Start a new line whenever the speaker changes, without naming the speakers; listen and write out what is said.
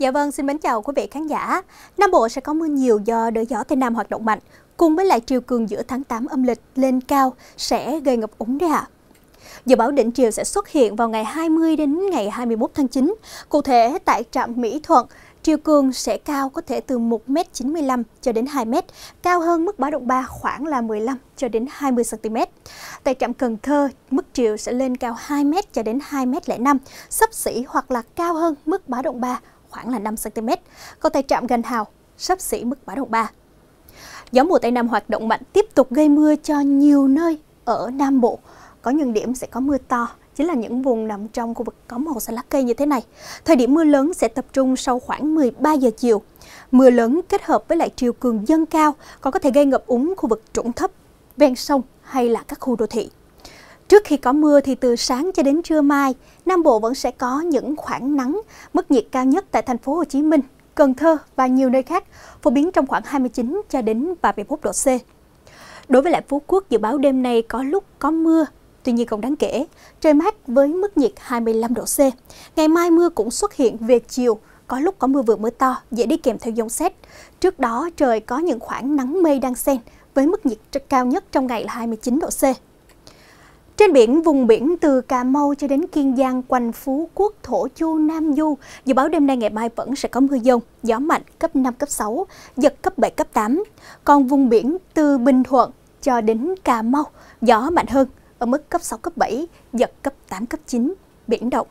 Dạ vâng, xin mến chào quý vị khán giả. Nam Bộ sẽ có mưa nhiều do đới gió Tây Nam hoạt động mạnh, cùng với lại triều cường giữa tháng 8 âm lịch lên cao sẽ gây ngập úng đấy ạ. Dự báo đỉnh triều sẽ xuất hiện vào ngày 20 đến ngày 21 tháng 9. Cụ thể tại trạm Mỹ Thuận, triều cường sẽ cao có thể từ 1m95 cho đến 2m, cao hơn mức báo động 3 khoảng là 15 cho đến 20 cm. Tại trạm Cần Thơ, mức triều sẽ lên cao 2m cho đến 2m05, sấp xỉ hoặc là cao hơn mức báo động 3 khoảng là 5cm, có thể chạm gần hào, sắp xỉ mức báo động 3. Gió mùa Tây Nam hoạt động mạnh tiếp tục gây mưa cho nhiều nơi ở Nam Bộ. Có những điểm sẽ có mưa to, chính là những vùng nằm trong khu vực có màu xanh lá cây như thế này. Thời điểm mưa lớn sẽ tập trung sau khoảng 13 giờ chiều. Mưa lớn kết hợp với lại triều cường dâng cao còn có thể gây ngập úng khu vực trũng thấp, ven sông hay là các khu đô thị. Trước khi có mưa thì từ sáng cho đến trưa mai, Nam Bộ vẫn sẽ có những khoảng nắng, mức nhiệt cao nhất tại thành phố Hồ Chí Minh, Cần Thơ và nhiều nơi khác, phổ biến trong khoảng 29 cho đến 31 độ C. Đối với lại Phú Quốc, dự báo đêm nay có lúc có mưa, tuy nhiên không đáng kể, trời mát với mức nhiệt 25 độ C. Ngày mai mưa cũng xuất hiện về chiều, có lúc có mưa vừa mưa to, dễ đi kèm theo dông xét. Trước đó trời có những khoảng nắng mây đang xen với mức nhiệt cao nhất trong ngày là 29 độ C. Trên biển, vùng biển từ Cà Mau cho đến Kiên Giang, quanh Phú Quốc, Thổ Chu, Nam Du, dự báo đêm nay ngày mai vẫn sẽ có mưa dông, gió mạnh cấp 5, cấp 6, giật cấp 7, cấp 8. Còn vùng biển từ Bình Thuận cho đến Cà Mau, gió mạnh hơn ở mức cấp 6, cấp 7, giật cấp 8, cấp 9, biển động.